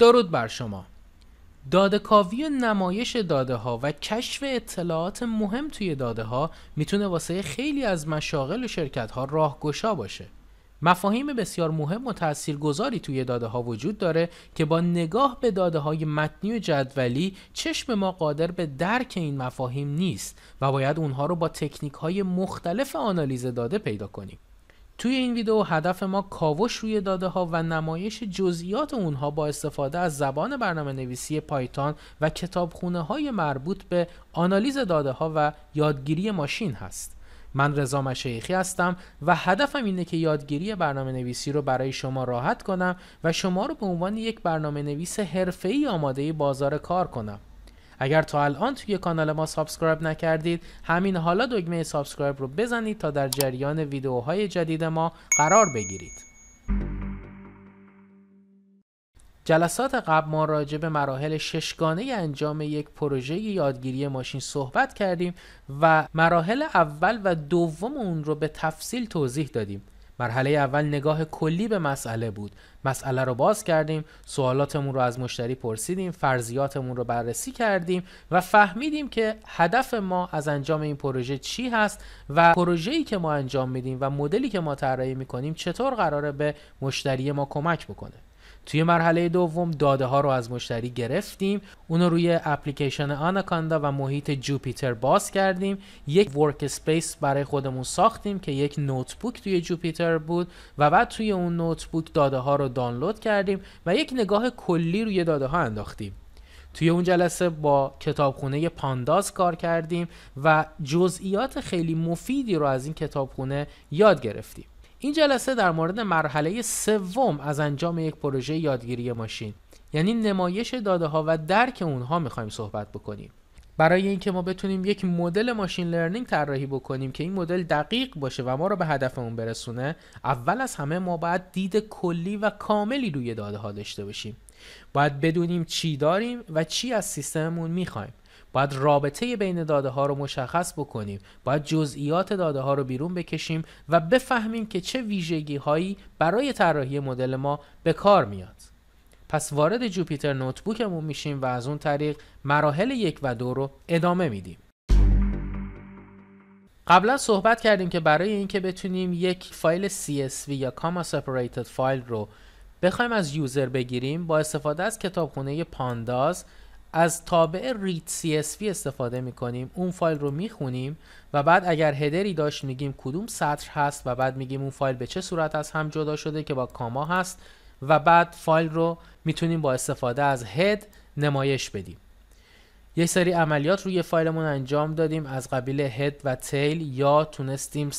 درود بر شما داده کاوی و نمایش داده ها و کشف اطلاعات مهم توی داده ها میتونه واسه خیلی از مشاغل و شرکت ها راهگشا باشه مفاهیم بسیار مهم و تاثیرگذاری توی داده ها وجود داره که با نگاه به داده های متنی و جدولی چشم ما قادر به درک این مفاهیم نیست و باید اونها رو با تکنیک های مختلف آنالیز داده پیدا کنیم توی این ویدیو هدف ما کاوش روی داده ها و نمایش جزئیات اونها با استفاده از زبان برنامه نویسی پایتان و کتابخونه های مربوط به آنالیز داده ها و یادگیری ماشین هست. من رضا مشیخی هستم و هدفم اینه که یادگیری برنامه نویسی رو برای شما راحت کنم و شما رو به عنوان یک برنامه نویس حرفه‌ای آماده بازار کار کنم. اگر تا الان توی کانال ما سابسکرایب نکردید همین حالا دکمه سابسکرایب رو بزنید تا در جریان ویدیوهای جدید ما قرار بگیرید جلسات قبل ما راجع به مراحل ششگانه انجام یک پروژه یادگیری ماشین صحبت کردیم و مراحل اول و دوم اون رو به تفصیل توضیح دادیم مرحله اول نگاه کلی به مسئله بود مسئله رو باز کردیم سوالاتمون رو از مشتری پرسیدیم فرضیاتمون رو بررسی کردیم و فهمیدیم که هدف ما از انجام این پروژه چی هست و پروژه‌ای که ما انجام میدیم و مدلی که ما طراحی میکنیم چطور قراره به مشتری ما کمک بکنه توی مرحله دوم داده ها رو از مشتری گرفتیم اون روی اپلیکیشن آناکاندا و محیط جوپیتر باز کردیم یک ورک اسپیس برای خودمون ساختیم که یک نوتبوک توی جوپیتر بود و بعد توی اون نوتبوک داده ها رو دانلود کردیم و یک نگاه کلی روی داده ها انداختیم توی اون جلسه با کتابخونه پانداز کار کردیم و جزئیات خیلی مفیدی رو از این کتابخونه یاد گرفتیم این جلسه در مورد مرحله سوم از انجام یک پروژه یادگیری ماشین یعنی نمایش داده ها و درک اونها میخوایم صحبت بکنیم برای اینکه ما بتونیم یک مدل ماشین لرنینگ طراحی بکنیم که این مدل دقیق باشه و ما رو به هدفمون برسونه اول از همه ما باید دید کلی و کاملی روی داده ها داشته باشیم باید بدونیم چی داریم و چی از سیستممون میخوایم باید رابطه بین داده ها رو مشخص بکنیم باید جزئیات داده ها رو بیرون بکشیم و بفهمیم که چه ویژگی هایی برای طراحی مدل ما به کار میاد پس وارد جوپیتر نوتبوکمون میشیم و از اون طریق مراحل یک و دو رو ادامه میدیم قبلا صحبت کردیم که برای اینکه بتونیم یک فایل CSV یا Comma Separated فایل رو بخوایم از یوزر بگیریم با استفاده از کتابخونه پانداز از تابع read csv استفاده می کنیم اون فایل رو میخونیم و بعد اگر هدری داشت میگیم کدوم سطر هست و بعد میگیم اون فایل به چه صورت از هم جدا شده که با کاما هست و بعد فایل رو میتونیم با استفاده از هد نمایش بدیم یه سری عملیات روی فایلمون انجام دادیم از قبیل هد و تیل یا تونستیم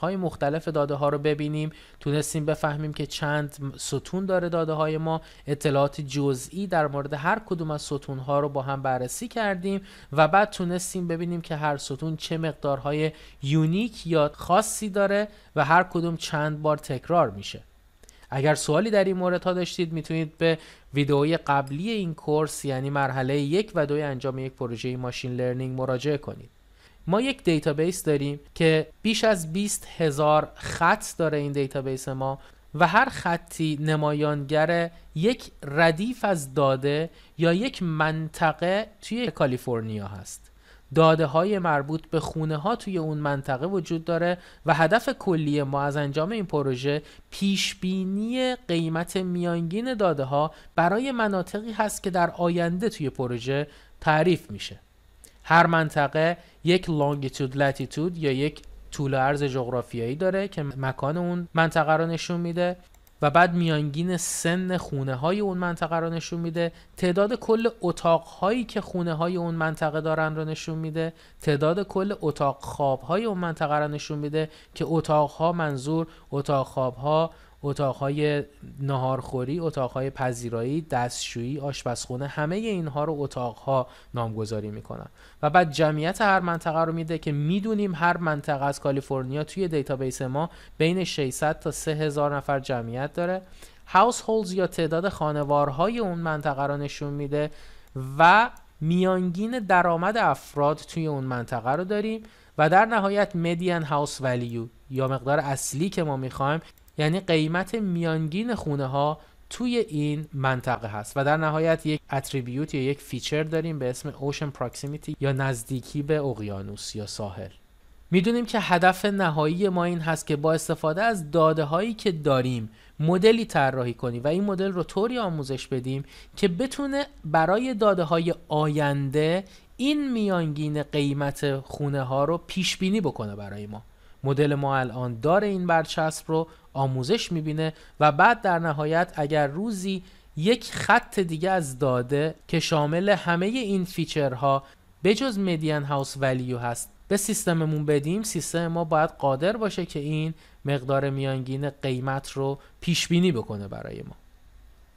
های مختلف داده ها رو ببینیم تونستیم بفهمیم که چند ستون داره داده های ما اطلاعات جزئی در مورد هر کدوم از ستون ها رو با هم بررسی کردیم و بعد تونستیم ببینیم که هر ستون چه مقدارهای یونیک یا خاصی داره و هر کدوم چند بار تکرار میشه اگر سوالی در این مورد ها داشتید میتونید به ویدئوی قبلی این کورس یعنی مرحله یک و دوی انجام یک پروژه ماشین لرنینگ مراجعه کنید ما یک دیتابیس داریم که بیش از 20 هزار خط داره این دیتابیس ما و هر خطی نمایانگر یک ردیف از داده یا یک منطقه توی کالیفرنیا هست داده های مربوط به خونه ها توی اون منطقه وجود داره و هدف کلی ما از انجام این پروژه پیش بینی قیمت میانگین داده ها برای مناطقی هست که در آینده توی پروژه تعریف میشه هر منطقه یک لانگیتود لاتیتود یا یک طول عرض جغرافیایی داره که مکان اون منطقه رو نشون میده و بعد میانگین سن خونه های اون منطقه رو نشون میده تعداد کل اتاق هایی که خونه های اون منطقه دارن رو نشون میده تعداد کل اتاق خواب های اون منطقه رو نشون میده که اتاق ها منظور اتاق خواب ها اتاقهای نهارخوری اتاقهای پذیرایی دستشویی آشپزخونه همه اینها رو اتاقها نامگذاری میکنن و بعد جمعیت هر منطقه رو میده که میدونیم هر منطقه از کالیفرنیا توی دیتابیس ما بین 600 تا 3000 نفر جمعیت داره هاوسهولدز یا تعداد خانوارهای اون منطقه رو نشون میده و میانگین درآمد افراد توی اون منطقه رو داریم و در نهایت مدین هاوس ولیو یا مقدار اصلی که ما میخوایم یعنی قیمت میانگین خونه ها توی این منطقه هست و در نهایت یک اتریبیوت یا یک فیچر داریم به اسم اوشن پراکسیمیتی یا نزدیکی به اقیانوس یا ساحل میدونیم که هدف نهایی ما این هست که با استفاده از داده هایی که داریم مدلی طراحی کنیم و این مدل رو طوری آموزش بدیم که بتونه برای داده های آینده این میانگین قیمت خونه ها رو پیش بینی بکنه برای ما مدل ما الان داره این برچسب رو آموزش میبینه و بعد در نهایت اگر روزی یک خط دیگه از داده که شامل همه این فیچرها جز میدین هاوس ولیو هست به سیستممون بدیم سیستم ما باید قادر باشه که این مقدار میانگین قیمت رو پیش بینی بکنه برای ما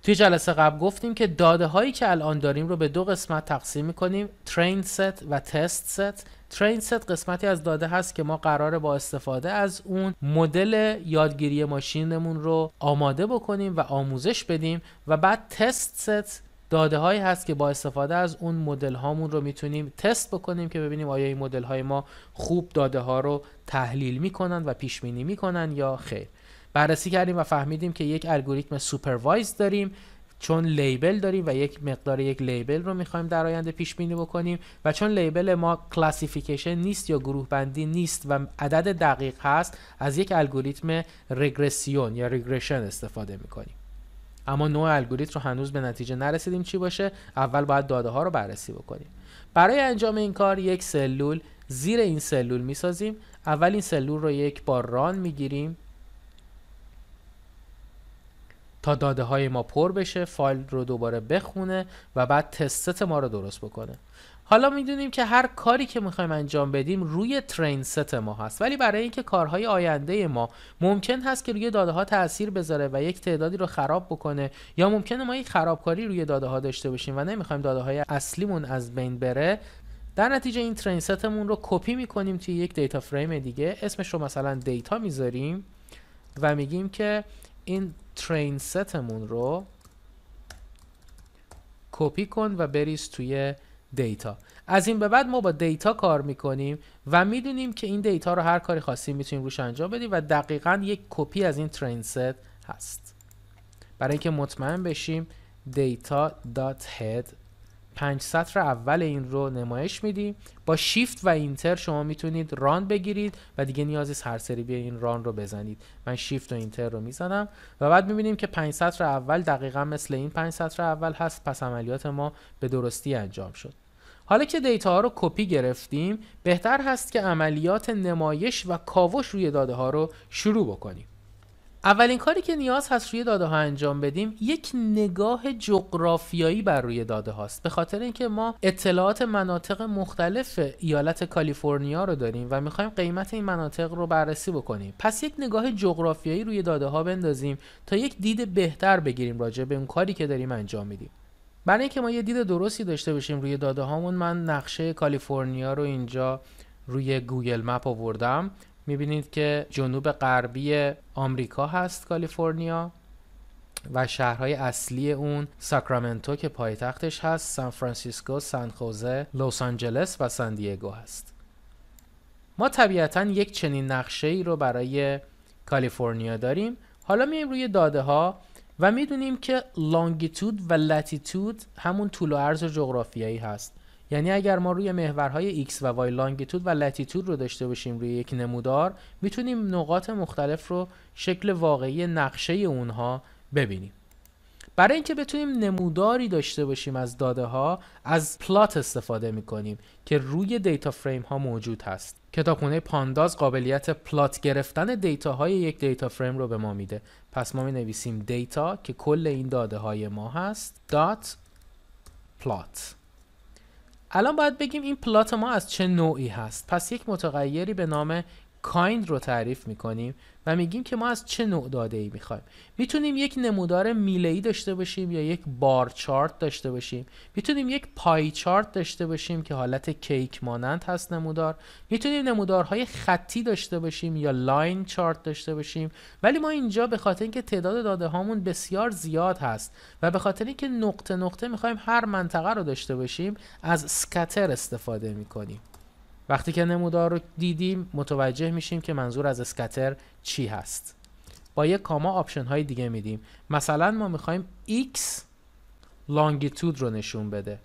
توی جلسه قبل گفتیم که داده هایی که الان داریم رو به دو قسمت تقسیم میکنیم ترین ست و تست ست ترین ست قسمتی از داده هست که ما قراره با استفاده از اون مدل یادگیری ماشینمون رو آماده بکنیم و آموزش بدیم و بعد تست ست داده هایی هست که با استفاده از اون مدل هامون رو میتونیم تست بکنیم که ببینیم آیا این مدل های ما خوب داده ها رو تحلیل میکنن و پیش بینی میکنن یا خیر بررسی کردیم و فهمیدیم که یک الگوریتم سوپروایز داریم چون لیبل داریم و یک مقدار یک لیبل رو میخوایم در آینده پیش بینی بکنیم و چون لیبل ما کلاسیفیکیشن نیست یا گروه بندی نیست و عدد دقیق هست از یک الگوریتم رگرسیون یا رگرشن استفاده میکنیم اما نوع الگوریتم رو هنوز به نتیجه نرسیدیم چی باشه اول باید داده ها رو بررسی بکنیم برای انجام این کار یک سلول زیر این سلول میسازیم اول این سلول رو یک بار ران میگیریم تا داده های ما پر بشه فایل رو دوباره بخونه و بعد تست ما رو درست بکنه حالا میدونیم که هر کاری که میخوایم انجام بدیم روی ترین ست ما هست ولی برای اینکه کارهای آینده ما ممکن هست که روی داده ها تاثیر بذاره و یک تعدادی رو خراب بکنه یا ممکنه ما یک خرابکاری روی داده ها داشته باشیم و نمیخوایم داده های اصلیمون از بین بره در نتیجه این ترین ستمون رو کپی میکنیم توی یک دیتا فریم دیگه اسمش رو مثلا دیتا میذاریم و میگیم که این ترین ستمون رو کپی کن و بریز توی دیتا از این به بعد ما با دیتا کار میکنیم و میدونیم که این دیتا رو هر کاری خواستیم میتونیم روش انجام بدیم و دقیقا یک کپی از این ترین ست هست برای اینکه مطمئن بشیم data.head پنج سطر اول این رو نمایش میدیم با شیفت و اینتر شما میتونید ران بگیرید و دیگه نیازی هر سری این ران رو بزنید من شیفت و اینتر رو میزنم و بعد میبینیم که پنج سطر اول دقیقا مثل این پنج سطر اول هست پس عملیات ما به درستی انجام شد حالا که دیتا ها رو کپی گرفتیم بهتر هست که عملیات نمایش و کاوش روی داده ها رو شروع بکنیم اولین کاری که نیاز هست روی داده ها انجام بدیم یک نگاه جغرافیایی بر روی داده هاست به خاطر اینکه ما اطلاعات مناطق مختلف ایالت کالیفرنیا رو داریم و میخوایم قیمت این مناطق رو بررسی بکنیم پس یک نگاه جغرافیایی روی داده ها بندازیم تا یک دید بهتر بگیریم راجع به اون کاری که داریم انجام میدیم برای اینکه ما یه دید درستی داشته باشیم روی داده هامون من نقشه کالیفرنیا رو اینجا روی گوگل مپ آوردم میبینید که جنوب غربی آمریکا هست کالیفرنیا و شهرهای اصلی اون ساکرامنتو که پایتختش هست سان فرانسیسکو، سان خوزه، لس آنجلس و سان دیگو هست. ما طبیعتا یک چنین نقشه ای رو برای کالیفرنیا داریم. حالا میایم روی داده ها و میدونیم که لانگیتود و لاتیتود همون طول و عرض جغرافیایی هست. یعنی اگر ما روی محورهای x و y لانگیتود و لاتیتود رو داشته باشیم روی یک نمودار میتونیم نقاط مختلف رو شکل واقعی نقشه اونها ببینیم برای اینکه بتونیم نموداری داشته باشیم از داده ها از پلات استفاده می کنیم که روی دیتا فریم ها موجود هست کتابخونه پانداز قابلیت پلات گرفتن دیتا های یک دیتا فریم رو به ما میده پس ما می نویسیم دیتا که کل این داده های ما هست دات پلات الان باید بگیم این پلات ما از چه نوعی هست پس یک متغیری به نام کایند رو تعریف میکنیم و میگیم که ما از چه نوع داده ای میخوایم میتونیم یک نمودار میله ای داشته باشیم یا یک بار چارت داشته باشیم میتونیم یک پای چارت داشته باشیم که حالت کیک مانند هست نمودار میتونیم نمودارهای خطی داشته باشیم یا لاین چارت داشته باشیم ولی ما اینجا به خاطر اینکه تعداد داده هامون بسیار زیاد هست و به خاطر اینکه نقطه نقطه میخوایم هر منطقه رو داشته باشیم از سکتر استفاده میکنیم وقتی که نمودار رو دیدیم متوجه میشیم که منظور از اسکتر چی هست با یک کاما آپشن های دیگه میدیم مثلا ما میخوایم x لانگیتود رو نشون بده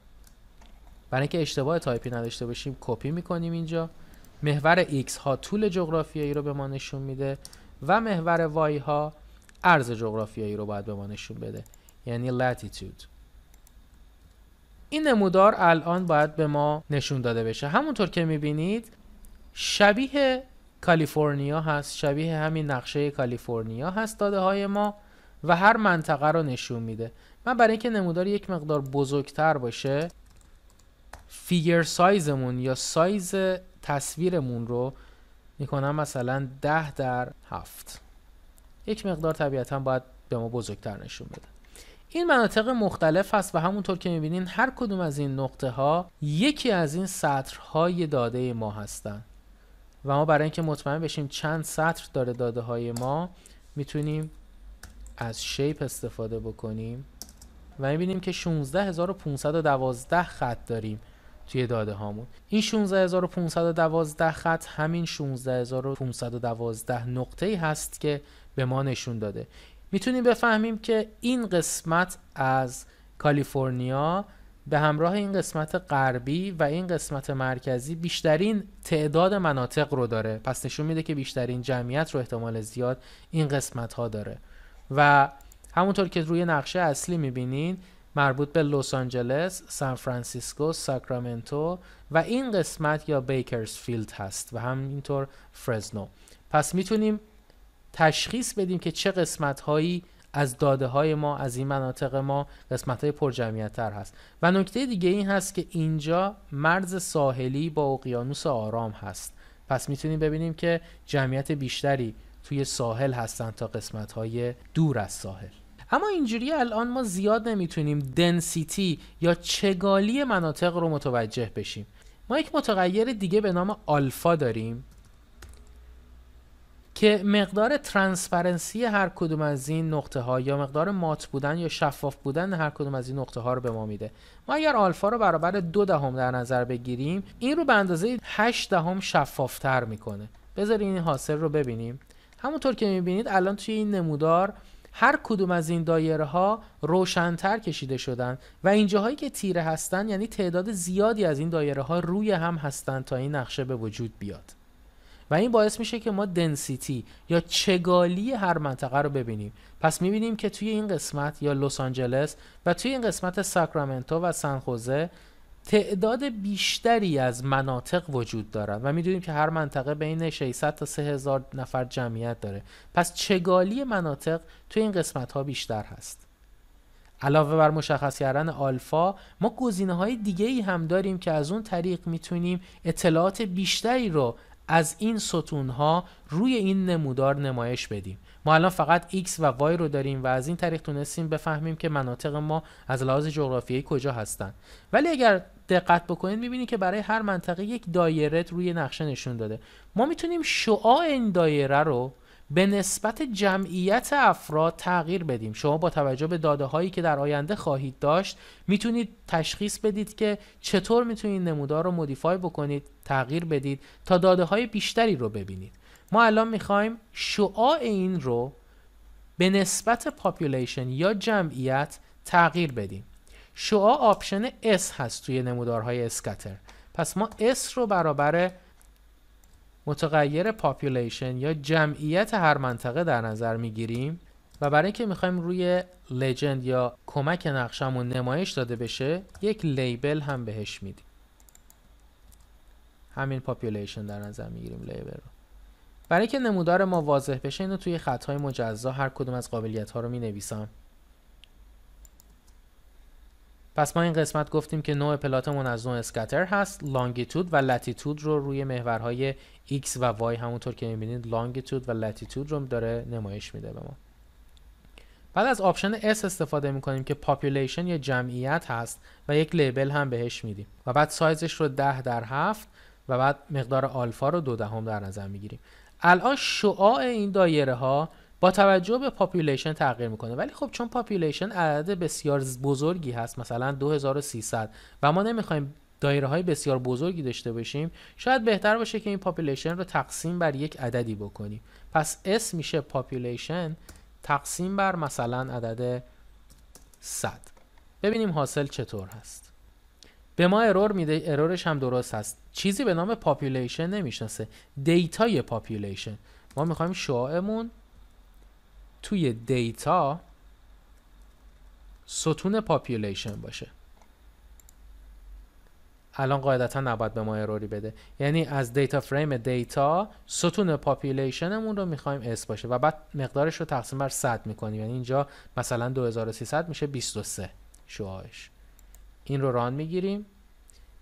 برای اینکه اشتباه تایپی نداشته باشیم کپی میکنیم اینجا محور x ها طول جغرافیایی رو به ما نشون میده و محور y ها عرض جغرافیایی رو باید به ما نشون بده یعنی لاتیتود این نمودار الان باید به ما نشون داده بشه همونطور که میبینید شبیه کالیفرنیا هست شبیه همین نقشه کالیفرنیا هست داده های ما و هر منطقه رو نشون میده من برای اینکه نمودار یک مقدار بزرگتر باشه فیگر سایزمون یا سایز تصویرمون رو میکنم مثلا 10 در هفت. یک مقدار طبیعتا باید به ما بزرگتر نشون بده این مناطق مختلف هست و همونطور که میبینین هر کدوم از این نقطه ها یکی از این سطرهای داده ما هستند و ما برای اینکه مطمئن بشیم چند سطر داره داده های ما میتونیم از شیپ استفاده بکنیم و میبینیم که 16512 خط داریم توی داده هامون این 16512 خط همین 16512 نقطه ای هست که به ما نشون داده میتونیم بفهمیم که این قسمت از کالیفرنیا به همراه این قسمت غربی و این قسمت مرکزی بیشترین تعداد مناطق رو داره پس نشون میده که بیشترین جمعیت رو احتمال زیاد این قسمت ها داره و همونطور که روی نقشه اصلی میبینین مربوط به لس آنجلس، سان فرانسیسکو، ساکرامنتو و این قسمت یا فیلد هست و همینطور فرزنو پس میتونیم تشخیص بدیم که چه قسمت هایی از داده های ما از این مناطق ما قسمت های جمعیت تر هست و نکته دیگه این هست که اینجا مرز ساحلی با اقیانوس آرام هست پس میتونیم ببینیم که جمعیت بیشتری توی ساحل هستن تا قسمت های دور از ساحل اما اینجوری الان ما زیاد نمیتونیم دنسیتی یا چگالی مناطق رو متوجه بشیم ما یک متغیر دیگه به نام آلفا داریم که مقدار ترانسپرنسی هر کدوم از این نقطه ها یا مقدار مات بودن یا شفاف بودن هر کدوم از این نقطه ها رو به ما میده ما اگر آلفا رو برابر دو دهم در نظر بگیریم این رو به اندازه 8 دهم شفافتر میکنه بذارین این حاصل رو ببینیم همونطور که میبینید الان توی این نمودار هر کدوم از این دایره ها روشنتر کشیده شدن و این جاهایی که تیره هستن یعنی تعداد زیادی از این دایره ها روی هم هستند تا این نقشه به وجود بیاد و این باعث میشه که ما دنسیتی یا چگالی هر منطقه رو ببینیم پس میبینیم که توی این قسمت یا لس آنجلس و توی این قسمت ساکرامنتو و سنخوزه تعداد بیشتری از مناطق وجود دارد و میدونیم که هر منطقه بین 600 تا 3000 نفر جمعیت داره پس چگالی مناطق توی این قسمت ها بیشتر هست علاوه بر مشخص کردن آلفا ما گزینه های دیگه ای هم داریم که از اون طریق میتونیم اطلاعات بیشتری رو از این ستون ها روی این نمودار نمایش بدیم ما الان فقط x و y رو داریم و از این طریق تونستیم بفهمیم که مناطق ما از لحاظ جغرافیایی کجا هستند ولی اگر دقت بکنید میبینید که برای هر منطقه یک دایره روی نقشه نشون داده ما میتونیم شعاع این دایره رو به نسبت جمعیت افراد تغییر بدیم شما با توجه به داده هایی که در آینده خواهید داشت میتونید تشخیص بدید که چطور میتونید نمودار رو مودیفای بکنید تغییر بدید تا داده های بیشتری رو ببینید ما الان میخوایم شعاع این رو به نسبت پاپولیشن یا جمعیت تغییر بدیم شعاع آپشن S هست توی نمودارهای اسکتر پس ما S رو برابر متغیر پاپولیشن یا جمعیت هر منطقه در نظر میگیریم و برای اینکه میخوایم روی لجند یا کمک نقشمون نمایش داده بشه یک لیبل هم بهش میدیم همین پاپولیشن در نظر میگیریم لیبر رو برای که نمودار ما واضح بشه اینو توی خطهای مجزا هر کدوم از قابلیت ها رو می نویسم پس ما این قسمت گفتیم که نوع پلاتمون از نوع اسکتر هست لانگیتود و لاتیتود رو روی محورهای x و y همونطور که میبینید لانگیتود و لاتیتود رو داره نمایش میده به ما بعد از آپشن S استفاده میکنیم که پاپولیشن یا جمعیت هست و یک لیبل هم بهش میدیم و بعد سایزش رو 10 در 7 و بعد مقدار آلفا رو دو دهم در نظر میگیریم الان شعاع این دایره ها با توجه به پاپولیشن تغییر میکنه ولی خب چون پاپولیشن عدد بسیار بزرگی هست مثلا 2300 و ما نمیخوایم دایره های بسیار بزرگی داشته باشیم شاید بهتر باشه که این پاپولیشن رو تقسیم بر یک عددی بکنیم پس اسم میشه پاپولیشن تقسیم بر مثلا عدد 100 ببینیم حاصل چطور هست به ما ارور میده ارورش هم درست هست چیزی به نام پاپولیشن نمیشناسه دیتای پاپولیشن ما میخوایم شعاعمون توی دیتا ستون پاپولیشن باشه الان قاعدتا نباید به ما اروری بده یعنی از دیتا فریم دیتا ستون پاپولیشنمون رو میخوایم اس باشه و بعد مقدارش رو تقسیم بر 100 میکنیم یعنی اینجا مثلا 2300 میشه 23 شعاعش این رو ران میگیریم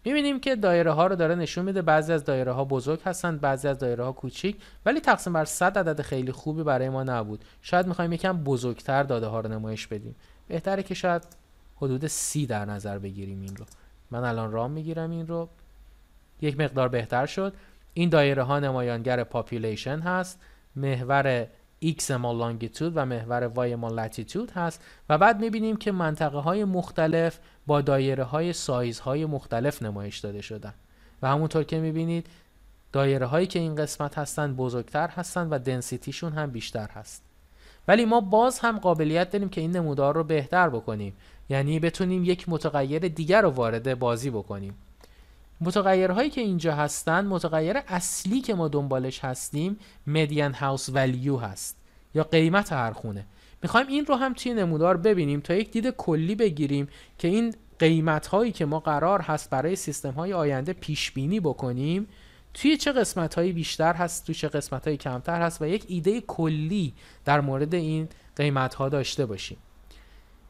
میبینیم که دایره ها رو داره نشون میده بعضی از دایره ها بزرگ هستند بعضی از دایره ها کوچیک ولی تقسیم بر 100 عدد خیلی خوبی برای ما نبود شاید میخوایم یکم بزرگتر داده ها رو نمایش بدیم بهتره که شاید حدود سی در نظر بگیریم این رو من الان ران میگیرم این رو یک مقدار بهتر شد این دایره ها نمایانگر پاپولیشن هست محور x ما لانگیتود و محور y ما لاتیتود هست و بعد میبینیم که منطقه های مختلف با دایره های سایز های مختلف نمایش داده شدن و همونطور که میبینید دایره هایی که این قسمت هستن بزرگتر هستن و دنسیتیشون هم بیشتر هست ولی ما باز هم قابلیت داریم که این نمودار رو بهتر بکنیم یعنی بتونیم یک متغیر دیگر رو وارد بازی بکنیم متغیرهایی که اینجا هستن متغیر اصلی که ما دنبالش هستیم median هاوس value هست یا قیمت هر خونه میخوایم این رو هم توی نمودار ببینیم تا یک دید کلی بگیریم که این قیمت هایی که ما قرار هست برای سیستم های آینده پیش بینی بکنیم توی چه قسمت هایی بیشتر هست توی چه قسمت هایی کمتر هست و یک ایده کلی در مورد این قیمت ها داشته باشیم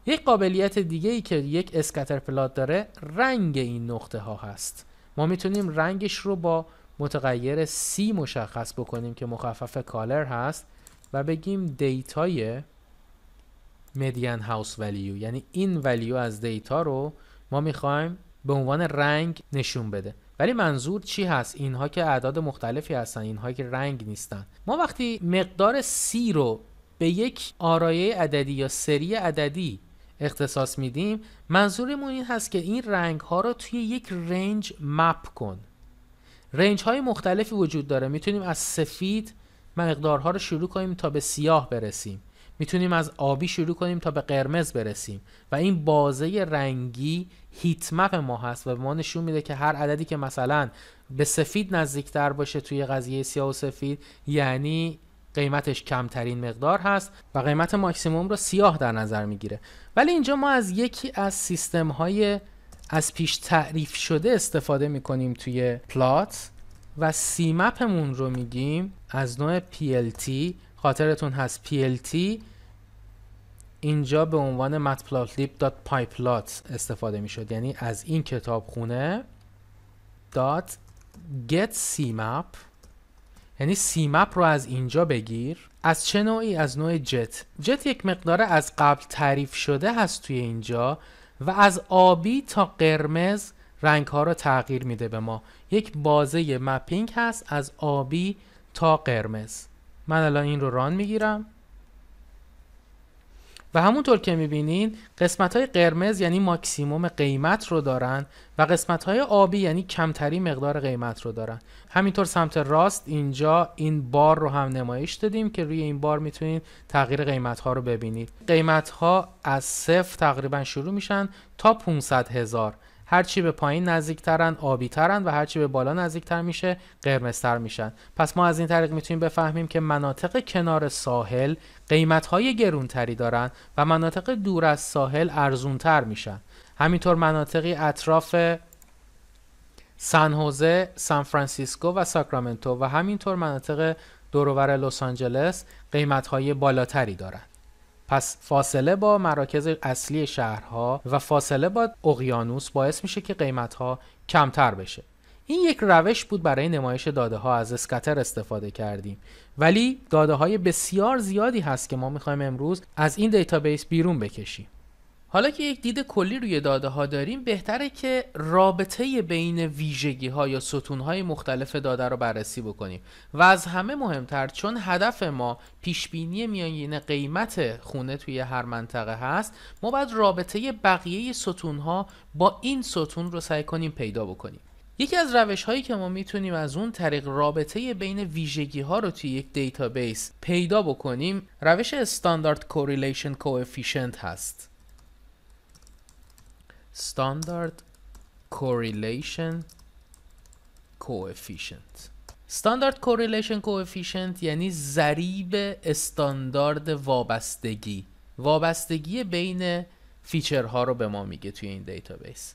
یک قابلیت دیگه ای که یک اسکتر پلات داره رنگ این نقطه ها هست ما میتونیم رنگش رو با متغیر C مشخص بکنیم که مخفف کالر هست و بگیم دیتای مدین هاوس ولیو یعنی این ولیو از دیتا رو ما میخوایم به عنوان رنگ نشون بده ولی منظور چی هست اینها که اعداد مختلفی هستن اینها که رنگ نیستن ما وقتی مقدار C رو به یک آرایه عددی یا سری عددی اختصاص میدیم منظورمون این هست که این رنگ ها رو توی یک رنج مپ کن رنج های مختلفی وجود داره میتونیم از سفید مقدارها رو شروع کنیم تا به سیاه برسیم میتونیم از آبی شروع کنیم تا به قرمز برسیم و این بازه رنگی هیت مپ ما هست و ما نشون میده که هر عددی که مثلا به سفید نزدیکتر باشه توی قضیه سیاه و سفید یعنی قیمتش کمترین مقدار هست و قیمت ماکسیموم رو سیاه در نظر میگیره ولی اینجا ما از یکی از سیستم های از پیش تعریف شده استفاده میکنیم توی پلات و سی رو میگیم از نوع PLT خاطرتون هست PLT اینجا به عنوان matplotlib.pyplot استفاده میشد یعنی از این کتاب خونه یعنی سی مپ رو از اینجا بگیر از چه نوعی از نوع جت جت یک مقدار از قبل تعریف شده هست توی اینجا و از آبی تا قرمز رنگ ها رو تغییر میده به ما یک بازه مپینگ هست از آبی تا قرمز من الان این رو ران میگیرم و همونطور که میبینین قسمت های قرمز یعنی ماکسیموم قیمت رو دارن و قسمت های آبی یعنی کمتری مقدار قیمت رو دارن همینطور سمت راست اینجا این بار رو هم نمایش دادیم که روی این بار میتونید تغییر قیمت ها رو ببینید قیمت ها از صفر تقریبا شروع میشن تا 500 هزار هرچی به پایین نزدیکترن آبیترن و هرچی به بالا نزدیکتر میشه قرمزتر میشن پس ما از این طریق میتونیم بفهمیم که مناطق کنار ساحل قیمتهای گرونتری دارن و مناطق دور از ساحل ارزونتر میشن همینطور مناطقی اطراف سان هوزه، سان فرانسیسکو و ساکرامنتو و همینطور مناطق دورور لس آنجلس قیمتهای بالاتری دارند. پس فاصله با مراکز اصلی شهرها و فاصله با اقیانوس باعث میشه که قیمتها کمتر بشه این یک روش بود برای نمایش داده ها از اسکتر استفاده کردیم ولی داده های بسیار زیادی هست که ما میخوایم امروز از این دیتابیس بیرون بکشیم حالا که یک دید کلی روی داده ها داریم بهتره که رابطه بین ویژگی ها یا ستون های مختلف داده رو بررسی بکنیم و از همه مهمتر چون هدف ما پیش بینی میانگین قیمت خونه توی هر منطقه هست ما باید رابطه بقیه ستون ها با این ستون رو سعی کنیم پیدا بکنیم یکی از روش هایی که ما میتونیم از اون طریق رابطه بین ویژگی ها رو توی یک دیتابیس پیدا بکنیم روش استاندارد کوریلیشن کوفیشنت هست standard correlation coefficient standard correlation coefficient یعنی ضریب استاندارد وابستگی وابستگی بین فیچرها رو به ما میگه توی این دیتابیس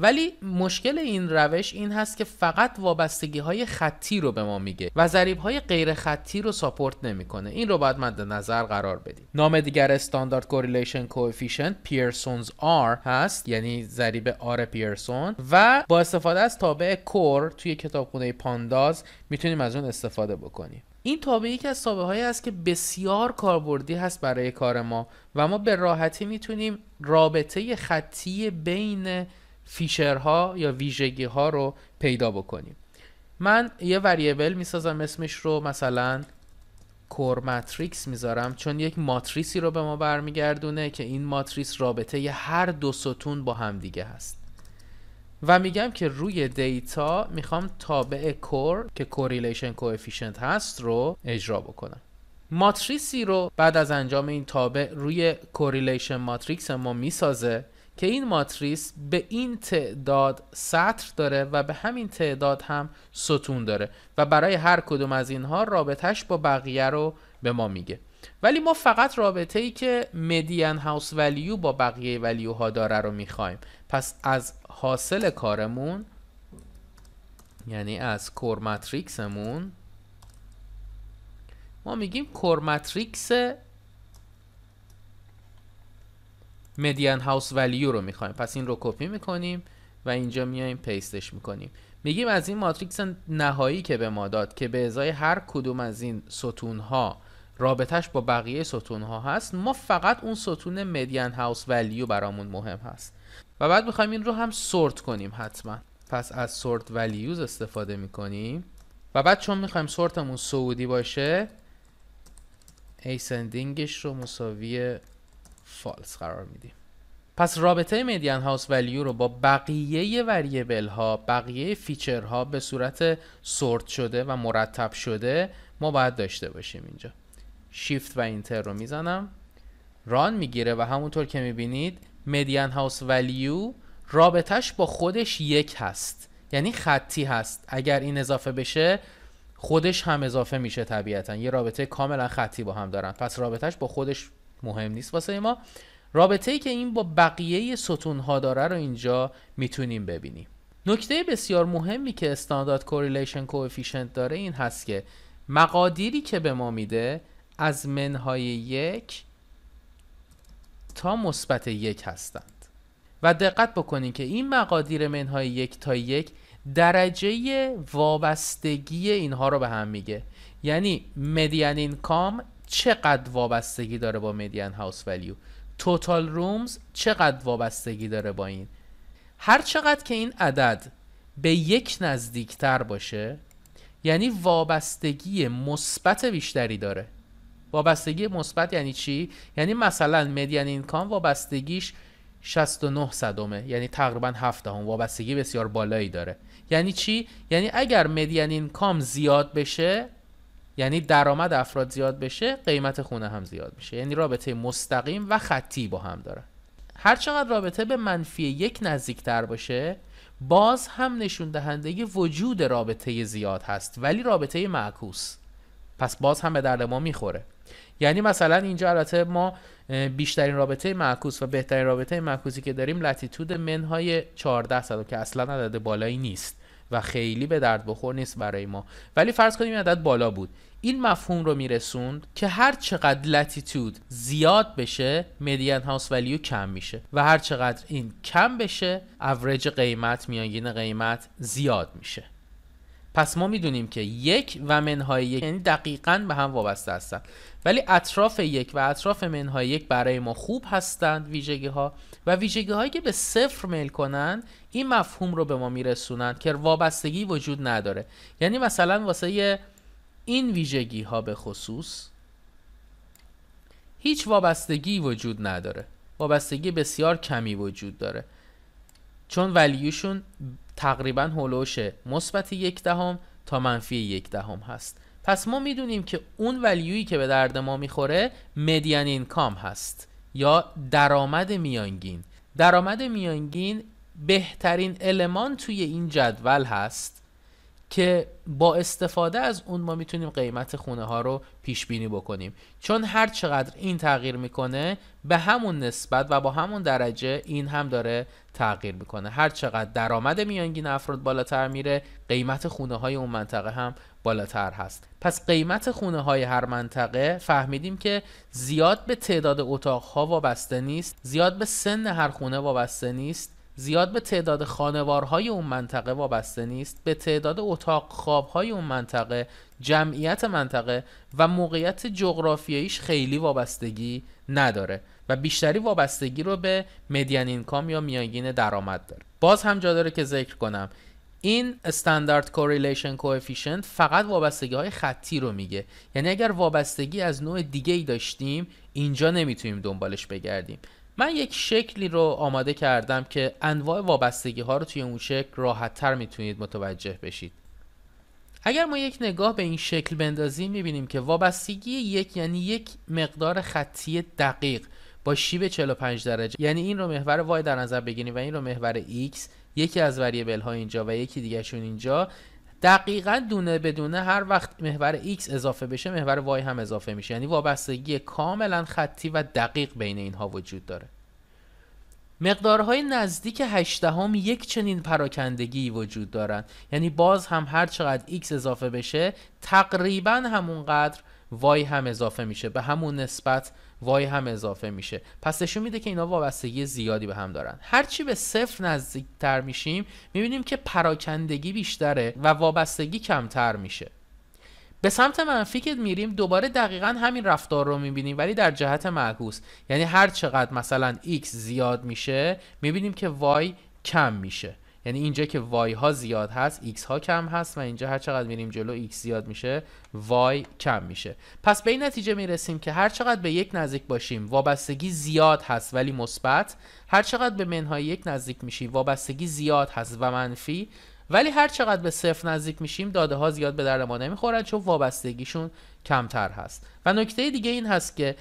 ولی مشکل این روش این هست که فقط وابستگی های خطی رو به ما میگه و ضریب های غیر خطی رو ساپورت نمیکنه این رو باید مد نظر قرار بدیم نام دیگر استاندارد کوریلیشن کوفیشنت پیرسونز آر هست یعنی ضریب آر پیرسون و با استفاده از تابع کور توی کتابخونه پانداز میتونیم از اون استفاده بکنیم این تابعی که از تابع هایی است که بسیار کاربردی هست برای کار ما و ما به راحتی میتونیم رابطه خطی بین فیشرها یا ویژگی ها رو پیدا بکنیم من یه وریبل میسازم اسمش رو مثلا کور ماتریکس میذارم چون یک ماتریسی رو به ما برمیگردونه که این ماتریس رابطه هر دو ستون با هم دیگه هست و میگم که روی دیتا میخوام تابع کور که کوریلیشن کوفیشنت هست رو اجرا بکنم ماتریسی رو بعد از انجام این تابع روی کوریلیشن ماتریکس ما میسازه که این ماتریس به این تعداد سطر داره و به همین تعداد هم ستون داره و برای هر کدوم از اینها رابطهش با بقیه رو به ما میگه ولی ما فقط رابطه ای که مدین هاوس ولیو با بقیه ولیو ها داره رو میخوایم پس از حاصل کارمون یعنی از کور ماتریکسمون ما میگیم کور ماتریکس مدین هاوس ولیو رو میخوایم پس این رو کپی میکنیم و اینجا میایم پیستش میکنیم میگیم از این ماتریکس نهایی که به ما داد که به ازای هر کدوم از این ستون ها رابطش با بقیه ستون ها هست ما فقط اون ستون مدین هاوس ولیو برامون مهم هست و بعد میخوایم این رو هم سورت کنیم حتما پس از سورت ولیوز استفاده میکنیم و بعد چون میخوایم سورتمون سعودی باشه ایسندینگش رو مساوی فالس قرار میدیم پس رابطه میدین هاوس ولیو رو با بقیه وریبل ها بقیه فیچر ها به صورت سورت شده و مرتب شده ما باید داشته باشیم اینجا شیفت و اینتر رو میزنم ران میگیره و همونطور که میبینید میدین هاوس ولیو رابطهش با خودش یک هست یعنی خطی هست اگر این اضافه بشه خودش هم اضافه میشه طبیعتا یه رابطه کاملا خطی با هم دارن پس رابطهش با خودش مهم نیست واسه ما رابطه ای که این با بقیه ستون ها داره رو اینجا میتونیم ببینیم نکته بسیار مهمی که استاندارد کوریلیشن کوفیشنت داره این هست که مقادیری که به ما میده از منهای یک تا مثبت یک هستند و دقت بکنید که این مقادیر منهای یک تا یک درجه وابستگی اینها رو به هم میگه یعنی مدین اینکام چقدر وابستگی داره با میدین هاوس ولیو توتال رومز چقدر وابستگی داره با این هر چقدر که این عدد به یک نزدیکتر باشه یعنی وابستگی مثبت بیشتری داره وابستگی مثبت یعنی چی یعنی مثلا مدین اینکام وابستگیش 69 صدمه یعنی تقریبا 7 وابستگی بسیار بالایی داره یعنی چی یعنی اگر مدین اینکام زیاد بشه یعنی درآمد افراد زیاد بشه قیمت خونه هم زیاد میشه یعنی رابطه مستقیم و خطی با هم داره هرچقدر رابطه به منفی یک نزدیکتر باشه باز هم نشون دهنده وجود رابطه زیاد هست ولی رابطه معکوس پس باز هم به درد ما میخوره یعنی مثلا اینجا البته ما بیشترین رابطه معکوس و بهترین رابطه معکوسی که داریم لاتیتود منهای 14 صد که اصلا عدد بالایی نیست و خیلی به درد بخور نیست برای ما ولی فرض کنیم این عدد بالا بود این مفهوم رو میرسوند که هر چقدر لاتیتود زیاد بشه میدین هاوس ولیو کم میشه و هر چقدر این کم بشه اوریج قیمت میانگین قیمت زیاد میشه پس ما میدونیم که یک و منهای یک یعنی دقیقا به هم وابسته هستند ولی اطراف یک و اطراف منهای یک برای ما خوب هستند ویژگی ها و ویژگی هایی که به صفر میل کنند این مفهوم رو به ما میرسونند که وابستگی وجود نداره یعنی مثلا واسه این ویژگی ها به خصوص هیچ وابستگی وجود نداره وابستگی بسیار کمی وجود داره چون ولیوشون تقریبا هولوش مثبت یک دهم تا منفی یک دهم هست پس ما میدونیم که اون ولیویی که به درد ما میخوره مدین اینکام هست یا درآمد میانگین درآمد میانگین بهترین المان توی این جدول هست که با استفاده از اون ما میتونیم قیمت خونه ها رو پیش بینی بکنیم چون هر چقدر این تغییر میکنه به همون نسبت و با همون درجه این هم داره تغییر میکنه هر چقدر درآمد میانگین افراد بالاتر میره قیمت خونه های اون منطقه هم بالاتر هست پس قیمت خونه های هر منطقه فهمیدیم که زیاد به تعداد اتاق ها وابسته نیست زیاد به سن هر خونه وابسته نیست زیاد به تعداد خانوارهای اون منطقه وابسته نیست به تعداد اتاق خوابهای اون منطقه جمعیت منطقه و موقعیت جغرافیاییش خیلی وابستگی نداره و بیشتری وابستگی رو به مدین اینکام یا میانگین درآمد داره باز هم جا داره که ذکر کنم این استاندارد کوریلیشن کوفیشنت فقط وابستگی های خطی رو میگه یعنی اگر وابستگی از نوع دیگه ای داشتیم اینجا نمیتونیم دنبالش بگردیم من یک شکلی رو آماده کردم که انواع وابستگی ها رو توی اون شکل راحت تر میتونید متوجه بشید اگر ما یک نگاه به این شکل بندازیم میبینیم که وابستگی یک یعنی یک مقدار خطی دقیق با شیب 45 درجه یعنی این رو محور وای در نظر بگیریم و این رو محور x یکی از وریبل ها اینجا و یکی دیگهشون اینجا دقیقا دونه بدونه هر وقت محور X اضافه بشه محور Y هم اضافه میشه یعنی وابستگی کاملا خطی و دقیق بین اینها وجود داره مقدارهای نزدیک هم یک چنین پراکندگی وجود دارند یعنی باز هم هر چقدر x اضافه بشه تقریبا همونقدر y هم اضافه میشه به همون نسبت وای هم اضافه میشه پس نشون میده که اینا وابستگی زیادی به هم دارن هرچی به صفر نزدیکتر میشیم میبینیم که پراکندگی بیشتره و وابستگی کمتر میشه به سمت منفی که میریم دوباره دقیقا همین رفتار رو میبینیم ولی در جهت معکوس یعنی هر چقدر مثلا x زیاد میشه میبینیم که y کم میشه یعنی اینجا که وای ها زیاد هست ایکس ها کم هست و اینجا هر چقدر میریم جلو ایکس زیاد میشه وای کم میشه پس به این نتیجه میرسیم که هر چقدر به یک نزدیک باشیم وابستگی زیاد هست ولی مثبت هر چقدر به منهای یک نزدیک میشیم وابستگی زیاد هست و منفی ولی هر چقدر به صفر نزدیک میشیم داده ها زیاد به درد ما نمیخورن چون وابستگیشون کمتر هست و نکته دیگه این هست که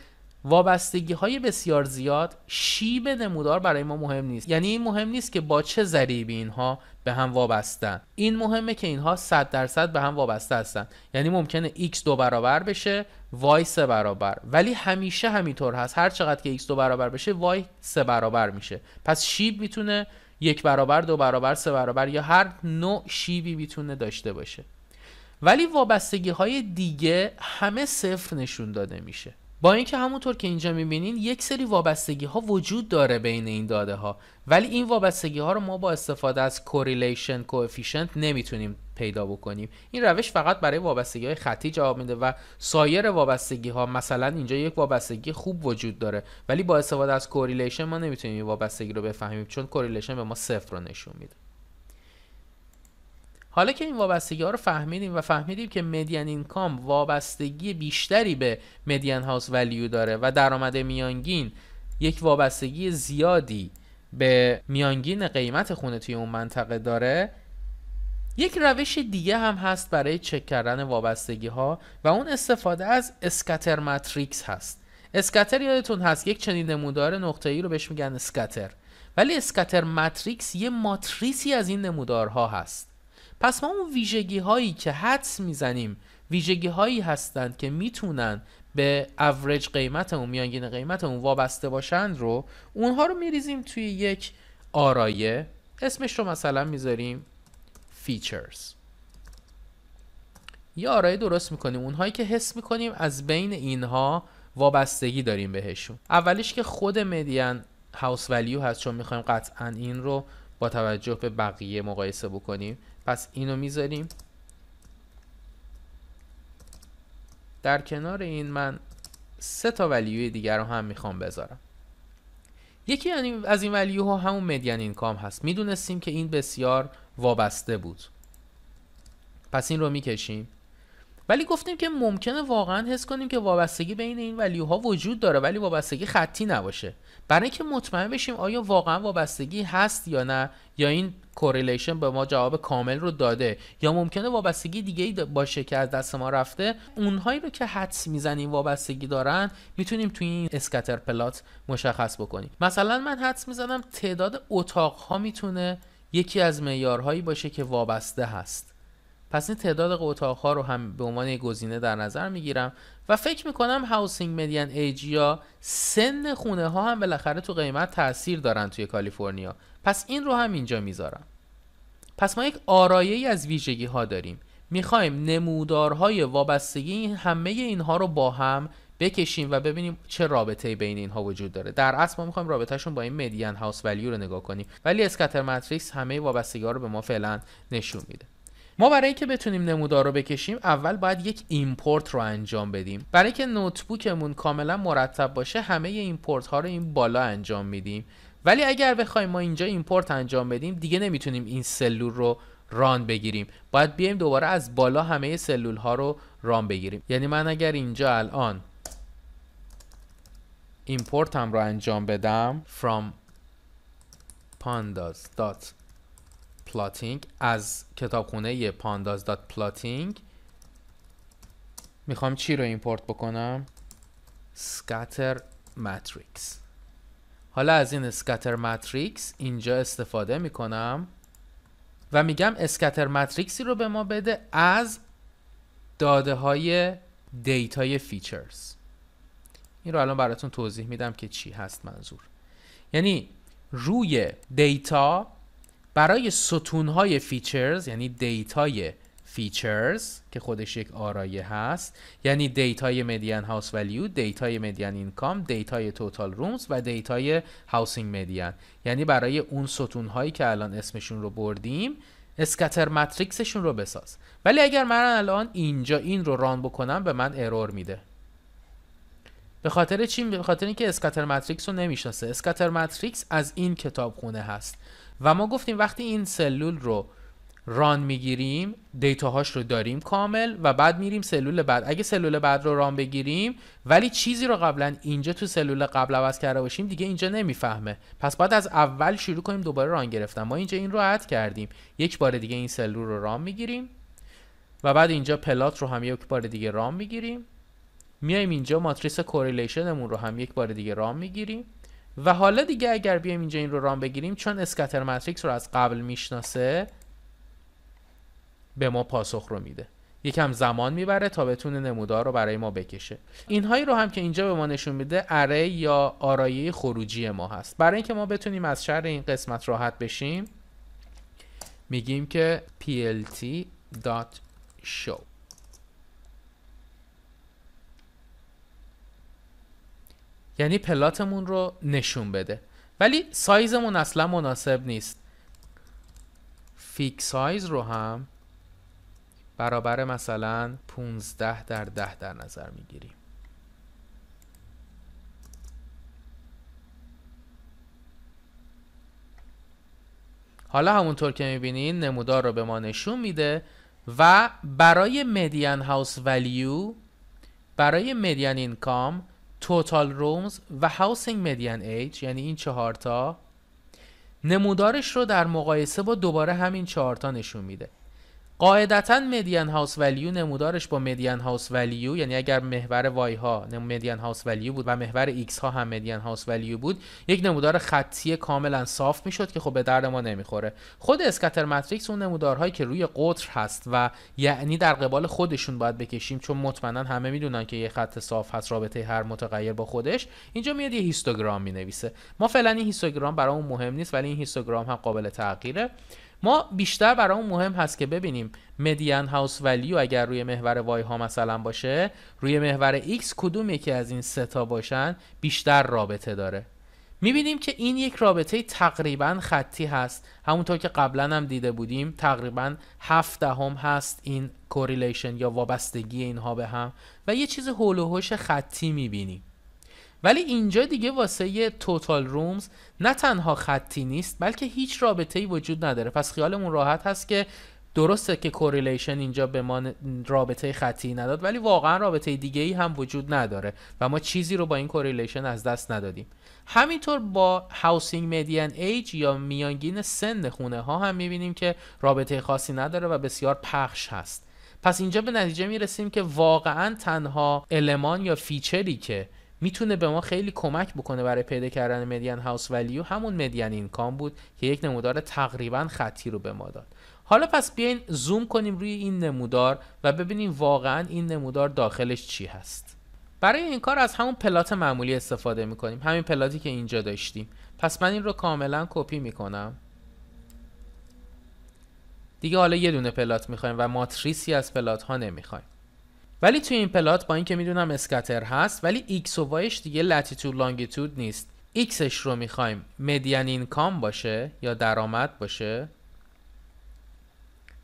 وابستگی های بسیار زیاد شیب نمودار برای ما مهم نیست یعنی این مهم نیست که با چه ذریبی اینها به هم وابستن این مهمه که اینها 100 درصد به هم وابسته هستن یعنی ممکنه x دو برابر بشه y سه برابر ولی همیشه همینطور هست هر چقدر که x دو برابر بشه y سه برابر میشه پس شیب میتونه یک برابر دو برابر سه برابر یا هر نوع شیبی میتونه داشته باشه ولی وابستگی های دیگه همه صفر نشون داده میشه با اینکه همونطور که اینجا میبینین یک سری وابستگی ها وجود داره بین این داده ها ولی این وابستگی ها رو ما با استفاده از correlation coefficient نمیتونیم پیدا بکنیم این روش فقط برای وابستگی های خطی جواب میده و سایر وابستگی ها مثلا اینجا یک وابستگی خوب وجود داره ولی با استفاده از correlation ما نمیتونیم این وابستگی رو بفهمیم چون correlation به ما صفر رو نشون میده حالا که این وابستگی ها رو فهمیدیم و فهمیدیم که مدین اینکام وابستگی بیشتری به مدین هاوس ولیو داره و درآمد میانگین یک وابستگی زیادی به میانگین قیمت خونه توی اون منطقه داره یک روش دیگه هم هست برای چک کردن وابستگی ها و اون استفاده از اسکتر ماتریکس هست اسکتر یادتون هست یک چنین نمودار نقطه ای رو بهش میگن اسکتر ولی اسکتر ماتریکس یه ماتریسی از این نمودارها هست پس ما اون ویژگی هایی که حدس میزنیم ویژگی هایی هستند که میتونن به اوریج قیمت اون میانگین قیمت اون وابسته باشند رو اونها رو میریزیم توی یک آرایه اسمش رو مثلا میذاریم فیچرز یه آرایه درست میکنیم اونهایی که حس میکنیم از بین اینها وابستگی داریم بهشون اولیش که خود مدین هاوس ولیو هست چون میخوایم قطعا این رو با توجه به بقیه مقایسه بکنیم پس اینو میذاریم در کنار این من سه تا ولیوی دیگر رو هم میخوام بذارم یکی یعنی از این ولیو ها همون مدین اینکام هست میدونستیم که این بسیار وابسته بود پس این رو میکشیم ولی گفتیم که ممکنه واقعا حس کنیم که وابستگی بین این ها وجود داره ولی وابستگی خطی نباشه برای اینکه مطمئن بشیم آیا واقعا وابستگی هست یا نه یا این کوریلیشن به ما جواب کامل رو داده یا ممکنه وابستگی دیگه ای باشه که از دست ما رفته اونهایی رو که حدس میزنیم وابستگی دارن میتونیم توی این اسکتر پلات مشخص بکنیم مثلا من حدس میزنم تعداد اتاق ها میتونه یکی از معیارهایی باشه که وابسته هست پس این تعداد ها رو هم به عنوان گزینه در نظر میگیرم و فکر میکنم هاوسینگ میدین یا سن خونه ها هم بالاخره تو قیمت تاثیر دارن توی کالیفرنیا پس این رو هم اینجا میذارم پس ما یک آرایه ای از ویژگی ها داریم میخوایم نمودارهای وابستگی همه اینها رو با هم بکشیم و ببینیم چه رابطه بین اینها وجود داره در اصل ما میخوایم رابطهشون با این میدین هاوس ولیو رو نگاه کنیم ولی اسکاتر ماتریس همه وابستگی ها رو به ما فعلا نشون میده ما برای اینکه بتونیم نمودار رو بکشیم اول باید یک ایمپورت رو انجام بدیم برای که نوتبوکمون کاملا مرتب باشه همه ایمپورت ها رو این بالا انجام میدیم ولی اگر بخوایم ما اینجا ایمپورت انجام بدیم دیگه نمیتونیم این سلول رو ران بگیریم باید بیایم دوباره از بالا همه سلول ها رو ران بگیریم یعنی من اگر اینجا الان ایمپورت هم رو انجام بدم from pandas Plotting از کتابخونه پانداز دات پلاتینگ میخوام چی رو ایمپورت بکنم Scatter Matrix حالا از این Scatter Matrix اینجا استفاده میکنم و میگم اسکاتر ماتریکسی رو به ما بده از داده های دیتای فیچرز این رو الان براتون توضیح میدم که چی هست منظور یعنی روی دیتا برای ستونهای فیچرز یعنی دیتای فیچرز که خودش یک آرایه هست یعنی دیتای مدین هاوس ولیو دیتای مدین اینکام دیتای توتال رومز و دیتای هاوسینگ میدین یعنی برای اون ستون هایی که الان اسمشون رو بردیم اسکتر ماتریکسشون رو بساز ولی اگر من الان اینجا این رو ران بکنم به من ارور میده به خاطر چی به خاطر اینکه اسکتر ماتریکس رو نمیشناسه اسکتر از این کتابخونه هست و ما گفتیم وقتی این سلول رو ران میگیریم هاش رو داریم کامل و بعد میریم سلول بعد اگه سلول بعد رو ران بگیریم ولی چیزی رو قبلا اینجا تو سلول قبل عوض کرده باشیم دیگه اینجا نمیفهمه پس بعد از اول شروع کنیم دوباره ران گرفتن ما اینجا این رو عد کردیم یک بار دیگه این سلول رو ران میگیریم و بعد اینجا پلات رو هم یک بار دیگه ران میگیریم میایم اینجا ماتریس کوریلیشنمون رو هم یک بار دیگه ران میگیریم و حالا دیگه اگر بیایم اینجا این رو رام بگیریم چون اسکتر ماتریکس رو از قبل میشناسه به ما پاسخ رو میده یکم زمان میبره تا بتونه نمودار رو برای ما بکشه اینهایی رو هم که اینجا به ما نشون میده اره یا آرایه خروجی ما هست برای اینکه ما بتونیم از شر این قسمت راحت بشیم میگیم که plt.show یعنی پلاتمون رو نشون بده ولی سایزمون اصلا مناسب نیست فیک سایز رو هم برابر مثلا 15 در 10 در نظر میگیریم حالا همونطور که میبینین نمودار رو به ما نشون میده و برای میدین هاوس ولیو برای میدین اینکام توتال Rooms و هاوسینگ Median Age یعنی این چهارتا نمودارش رو در مقایسه با دوباره همین چهارتا نشون میده قاعدتا مدین هاوس ولیو نمودارش با مدین هاوس ولیو یعنی اگر محور وای ها مدین هاوس ولیو بود و محور ایکس ها هم مدین هاوس ولیو بود یک نمودار خطی کاملا صاف میشد که خب به درد ما نمیخوره خود اسکتر ماتریکس اون نمودارهایی که روی قطر هست و یعنی در قبال خودشون باید بکشیم چون مطمئنا همه میدونن که یه خط صاف هست رابطه هر متغیر با خودش اینجا میاد یه هیستوگرام مینویسه ما فعلا این هیستوگرام برامون مهم نیست ولی این هیستوگرام هم قابل تغییره ما بیشتر اون مهم هست که ببینیم مدین هاوس ولیو اگر روی محور وای ها مثلا باشه روی محور X کدوم یکی از این تا باشن بیشتر رابطه داره میبینیم که این یک رابطه تقریبا خطی هست همونطور که قبلا هم دیده بودیم تقریبا هفت دهم هست این کوریلیشن یا وابستگی اینها به هم و یه چیز هول خطی میبینیم ولی اینجا دیگه واسه یه توتال رومز نه تنها خطی نیست بلکه هیچ رابطه‌ای وجود نداره پس خیالمون راحت هست که درسته که کوریلیشن اینجا به ما رابطه خطی نداد ولی واقعا رابطه دیگه ای هم وجود نداره و ما چیزی رو با این کوریلیشن از دست ندادیم همینطور با هاوسینگ میدین ایج یا میانگین سن خونه ها هم میبینیم که رابطه خاصی نداره و بسیار پخش هست پس اینجا به نتیجه میرسیم که واقعا تنها المان یا فیچری که میتونه به ما خیلی کمک بکنه برای پیدا کردن مدین هاوس ولیو همون مدین اینکام بود که یک نمودار تقریبا خطی رو به ما داد حالا پس بیاین زوم کنیم روی این نمودار و ببینیم واقعا این نمودار داخلش چی هست برای این کار از همون پلات معمولی استفاده میکنیم همین پلاتی که اینجا داشتیم پس من این رو کاملا کپی میکنم دیگه حالا یه دونه پلات میخوایم و ماتریسی از پلات ها نمیخوایم ولی توی این پلات با اینکه میدونم اسکاتر هست ولی ایکس و وایش دیگه لاتیتود لانگیتود نیست ایکسش رو میخوایم مدیان اینکام باشه یا درآمد باشه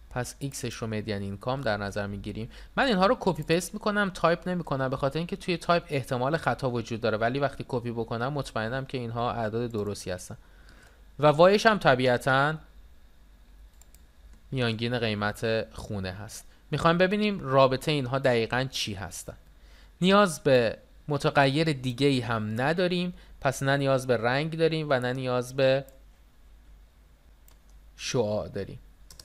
پس ایکسش رو میدین اینکام در نظر میگیریم من اینها رو کپی پیست میکنم تایپ نمیکنم به خاطر اینکه توی تایپ احتمال خطا وجود داره ولی وقتی کپی بکنم مطمئنم که اینها اعداد درستی هستن و وایش هم طبیعتا میانگین قیمت خونه هست میخوایم ببینیم رابطه اینها دقیقا چی هستن نیاز به متغیر دیگه ای هم نداریم پس نه نیاز به رنگ داریم و نه نیاز به شعاع داریم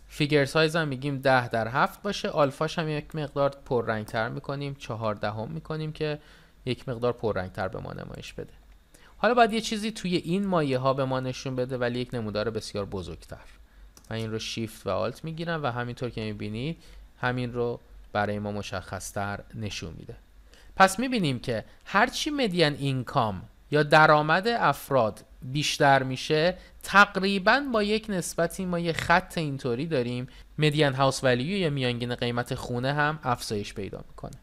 فیگر سایز هم میگیم 10 در 7 باشه آلفاش هم یک مقدار پررنگ تر میکنیم 4 دهم میکنیم که یک مقدار پررنگ تر به ما نمایش بده حالا باید یه چیزی توی این مایه ها به ما نشون بده ولی یک نمودار بسیار بزرگتر من این رو شیفت و آلت میگیرم و همینطور که میبینید همین رو برای ما مشخصتر نشون میده پس میبینیم که هرچی مدین اینکام یا درآمد افراد بیشتر میشه تقریبا با یک نسبتی ما یه خط اینطوری داریم مدین هاوس ولیو یا میانگین قیمت خونه هم افزایش پیدا میکنه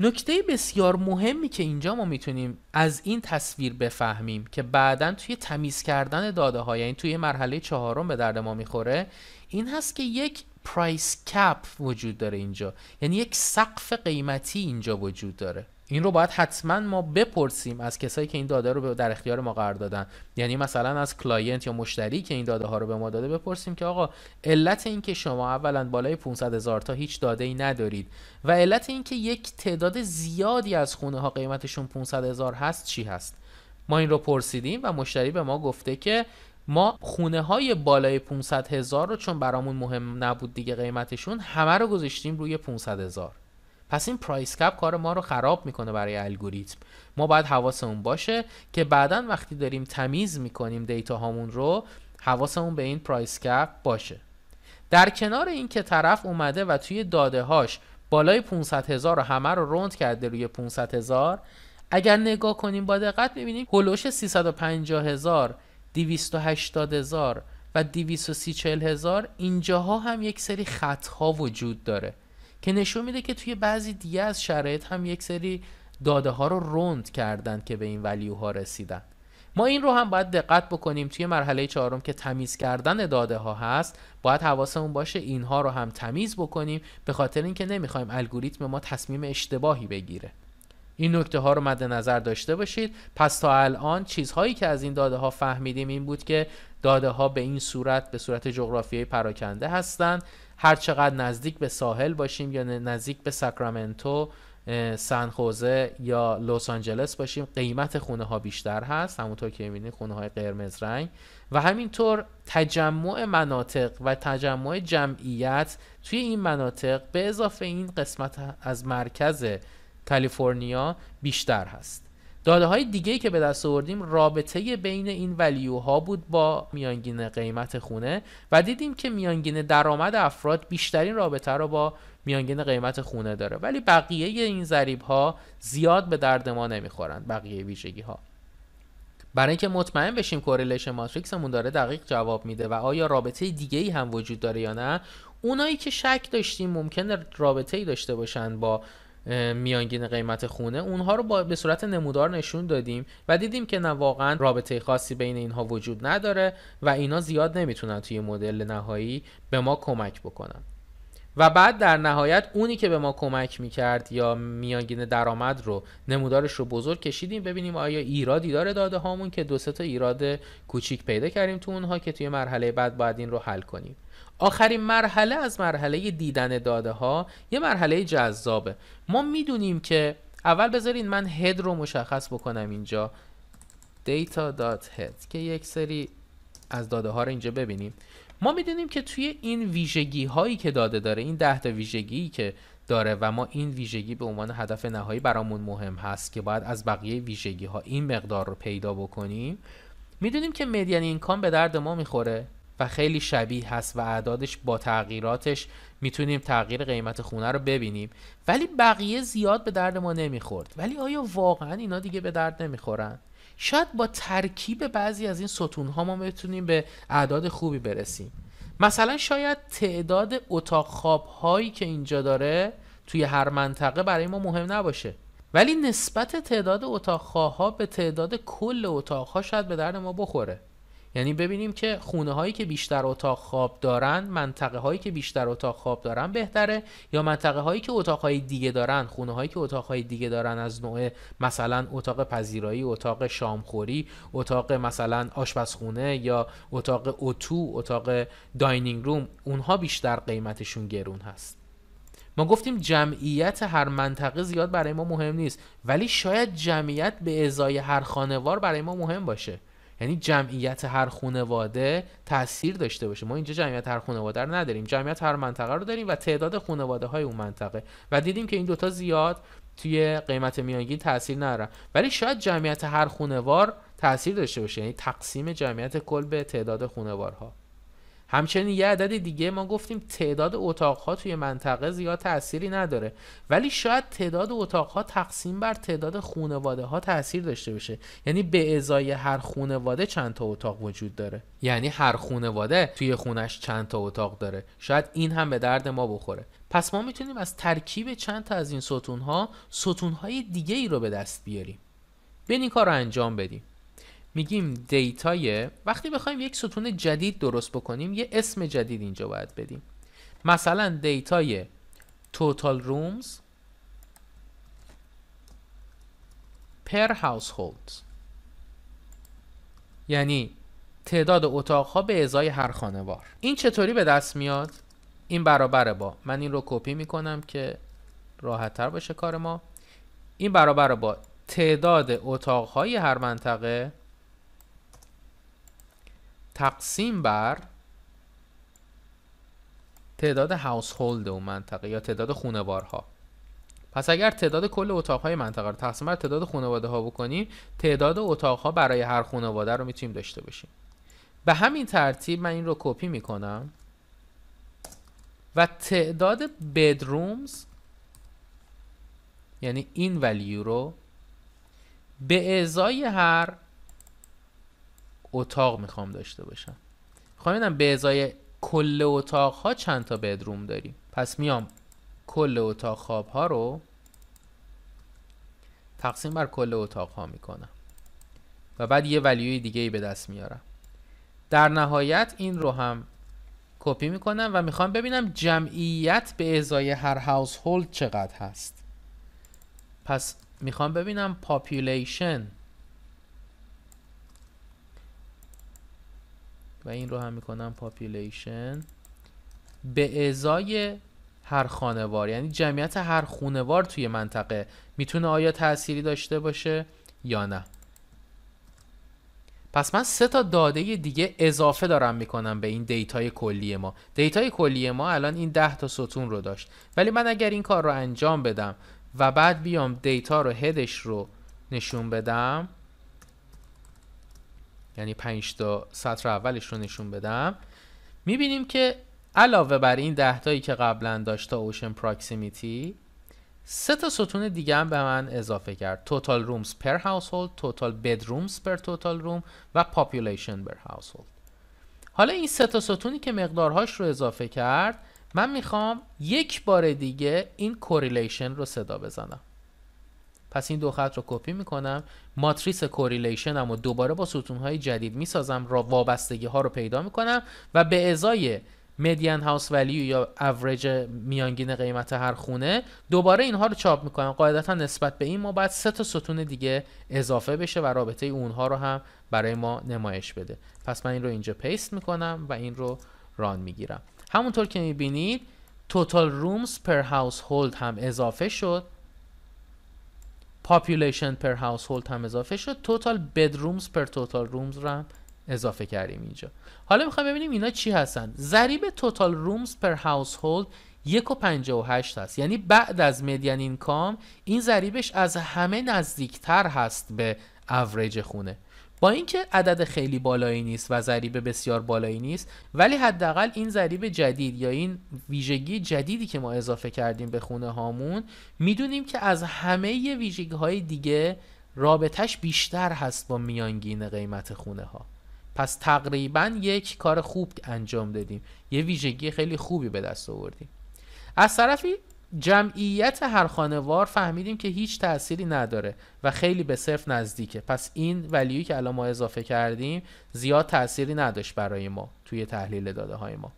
نکته بسیار مهمی که اینجا ما میتونیم از این تصویر بفهمیم که بعدا توی تمیز کردن داده ها یعنی توی مرحله چهارم به درد ما میخوره این هست که یک پرایس کپ وجود داره اینجا یعنی یک سقف قیمتی اینجا وجود داره این رو باید حتما ما بپرسیم از کسایی که این داده رو در اختیار ما قرار دادن یعنی مثلا از کلاینت یا مشتری که این داده ها رو به ما داده بپرسیم که آقا علت این که شما اولا بالای 500 هزار تا هیچ داده ای ندارید و علت این که یک تعداد زیادی از خونه ها قیمتشون 500 هزار هست چی هست ما این رو پرسیدیم و مشتری به ما گفته که ما خونه های بالای 500 هزار رو چون برامون مهم نبود دیگه قیمتشون همه رو گذاشتیم روی 500 هزار پس این پرایس کپ کار ما رو خراب میکنه برای الگوریتم ما باید حواسمون باشه که بعدا وقتی داریم تمیز میکنیم دیتا هامون رو حواسمون به این پرایس کپ باشه در کنار این که طرف اومده و توی داده هاش بالای 500 هزار رو همه رو روند کرده روی 500 هزار اگر نگاه کنیم با دقت میبینیم هلوش 350 هزار 280 هزار و 234 هزار اینجاها هم یک سری خطها وجود داره که نشون میده که توی بعضی دیگه از شرایط هم یک سری داده ها رو روند کردن که به این ها رسیدن ما این رو هم باید دقت بکنیم توی مرحله چهارم که تمیز کردن داده ها هست باید حواسمون باشه اینها رو هم تمیز بکنیم به خاطر اینکه نمیخوایم الگوریتم ما تصمیم اشتباهی بگیره این نکته ها رو مد نظر داشته باشید پس تا الان چیزهایی که از این داده ها فهمیدیم این بود که داده ها به این صورت به صورت جغرافیایی پراکنده هستند هر چقدر نزدیک به ساحل باشیم یا نزدیک به ساکرامنتو خوزه یا لس آنجلس باشیم قیمت خونه ها بیشتر هست همونطور که میبینید خونه های قرمز رنگ و همینطور تجمع مناطق و تجمع جمعیت توی این مناطق به اضافه این قسمت از مرکز کالیفرنیا بیشتر هست داده های دیگه که به دست آوردیم رابطه بین این ولیو ها بود با میانگین قیمت خونه و دیدیم که میانگین درآمد افراد بیشترین رابطه رو با میانگین قیمت خونه داره ولی بقیه این ضریب ها زیاد به درد ما نمیخورند بقیه ویژگی ها برای اینکه مطمئن بشیم کورلیشن ماتریکسمون داره دقیق جواب میده و آیا رابطه دیگه ای هم وجود داره یا نه اونایی که شک داشتیم ممکنه رابطه ای داشته باشند با میانگین قیمت خونه اونها رو با به صورت نمودار نشون دادیم و دیدیم که نه واقعا رابطه خاصی بین اینها وجود نداره و اینا زیاد نمیتونن توی مدل نهایی به ما کمک بکنن و بعد در نهایت اونی که به ما کمک میکرد یا میانگین درآمد رو نمودارش رو بزرگ کشیدیم ببینیم آیا ایرادی داره داده هامون که دو سه تا ایراد کوچیک پیدا کردیم تو اونها که توی مرحله بعد باید این رو حل کنیم آخرین مرحله از مرحله دیدن داده ها یه مرحله جذابه ما میدونیم که اول بذارین من هد رو مشخص بکنم اینجا data.head که یک سری از داده ها رو اینجا ببینیم ما میدونیم که توی این ویژگی هایی که داده داره این ده تا ویژگی که داره و ما این ویژگی به عنوان هدف نهایی برامون مهم هست که باید از بقیه ویژگی ها این مقدار رو پیدا بکنیم میدونیم که مدین اینکام به درد ما میخوره و خیلی شبیه هست و اعدادش با تغییراتش میتونیم تغییر قیمت خونه رو ببینیم ولی بقیه زیاد به درد ما نمیخورد ولی آیا واقعا اینا دیگه به درد نمیخورن شاید با ترکیب بعضی از این ستون ها ما میتونیم به اعداد خوبی برسیم مثلا شاید تعداد اتاق خواب هایی که اینجا داره توی هر منطقه برای ما مهم نباشه ولی نسبت تعداد اتاق خواب به تعداد کل اتاق ها شاید به درد ما بخوره یعنی ببینیم که خونه هایی که بیشتر اتاق خواب دارن منطقه هایی که بیشتر اتاق خواب دارن بهتره یا منطقه هایی که اتاق های دیگه دارن خونه هایی که اتاق های دیگه دارن از نوع مثلا اتاق پذیرایی اتاق شامخوری اتاق مثلا آشپزخونه یا اتاق اتو اتاق داینینگ روم اونها بیشتر قیمتشون گرون هست ما گفتیم جمعیت هر منطقه زیاد برای ما مهم نیست ولی شاید جمعیت به ازای هر خانوار برای ما مهم باشه یعنی جمعیت هر خانواده تاثیر داشته باشه ما اینجا جمعیت هر خانواده رو نداریم جمعیت هر منطقه رو داریم و تعداد خانواده های اون منطقه و دیدیم که این دوتا زیاد توی قیمت میانگین تاثیر ندارن ولی شاید جمعیت هر خانوار تاثیر داشته باشه یعنی تقسیم جمعیت کل به تعداد خانوارها همچنین یه عدد دیگه ما گفتیم تعداد اتاقها توی منطقه زیاد تأثیری نداره ولی شاید تعداد اتاقها تقسیم بر تعداد خونواده ها تاثیر داشته باشه یعنی به ازای هر خونواده چند تا اتاق وجود داره یعنی هر خونواده توی خونش چند تا اتاق داره شاید این هم به درد ما بخوره پس ما میتونیم از ترکیب چند تا از این ستون ها ستون های دیگه ای رو به دست بیاریم بین کار رو انجام بدیم میگیم دیتای وقتی بخوایم یک ستون جدید درست بکنیم یه اسم جدید اینجا باید بدیم مثلا دیتای total rooms per household یعنی تعداد اتاقها به ازای هر خانوار این چطوری به دست میاد؟ این برابر با من این رو کپی میکنم که تر باشه کار ما این برابر با تعداد اتاقهای هر منطقه تقسیم بر تعداد هاوس هولد اون منطقه یا تعداد خونوارها پس اگر تعداد کل اتاقهای منطقه رو تقسیم بر تعداد خانواده ها بکنیم تعداد اتاقها برای هر خانواده رو میتونیم داشته باشیم به همین ترتیب من این رو کپی میکنم و تعداد بدرومز یعنی این ولیو رو به ازای هر اتاق میخوام داشته باشم خب میخوام ببینم به ازای کل اتاق ها چند تا بدروم داریم پس میام کل اتاق خواب ها رو تقسیم بر کل اتاق ها میکنم و بعد یه ولیوی دیگه ای به دست میارم در نهایت این رو هم کپی میکنم و میخوام ببینم جمعیت به ازای هر هاوس هولد چقدر هست پس میخوام ببینم پاپولیشن و این رو هم میکنم پاپولیشن به ازای هر خانوار یعنی جمعیت هر خونوار توی منطقه میتونه آیا تأثیری داشته باشه یا نه پس من سه تا داده دیگه اضافه دارم میکنم به این دیتای کلی ما دیتای کلی ما الان این ده تا ستون رو داشت ولی من اگر این کار رو انجام بدم و بعد بیام دیتا رو هدش رو نشون بدم یعنی 5 تا سطر اولش رو نشون بدم میبینیم که علاوه بر این دهتایی که قبلا داشت تا اوشن پراکسیمیتی سه تا ستون دیگه هم به من اضافه کرد توتال رومز پر هاوسهولد توتال بدرومز پر توتال روم و Population پر Household حالا این سه تا ستونی که مقدارهاش رو اضافه کرد من میخوام یک بار دیگه این کوریلیشن رو صدا بزنم پس این دو خط رو کپی میکنم ماتریس کوریلیشن هم دوباره با های جدید میسازم را وابستگی ها رو پیدا میکنم و به ازای میدین هاوس ولیو یا اوریج میانگین قیمت هر خونه دوباره اینها رو چاپ میکنم قاعدتا نسبت به این ما باید سه تا ستون دیگه اضافه بشه و رابطه اونها رو هم برای ما نمایش بده پس من این رو اینجا پیست میکنم و این رو ران میگیرم همونطور که میبینید توتال رومز پر هاوس هم اضافه شد پاپولیشن پر household هم اضافه شد توتال بدرومز پر توتال رومز رو اضافه کردیم اینجا حالا میخوام ببینیم اینا چی هستن ضریب توتال رومز per household یک و و هست یعنی بعد از این اینکام این ضریبش از همه نزدیکتر هست به اوریج خونه با اینکه عدد خیلی بالایی نیست و ضریب بسیار بالایی نیست ولی حداقل این ضریب جدید یا این ویژگی جدیدی که ما اضافه کردیم به خونه هامون میدونیم که از همه ویژگی های دیگه رابطش بیشتر هست با میانگین قیمت خونه ها پس تقریبا یک کار خوب انجام دادیم یه ویژگی خیلی خوبی به دست آوردیم از طرفی جمعیت هر خانوار فهمیدیم که هیچ تأثیری نداره و خیلی به صرف نزدیکه پس این ولیوی که الان ما اضافه کردیم زیاد تأثیری نداشت برای ما توی تحلیل داده های ما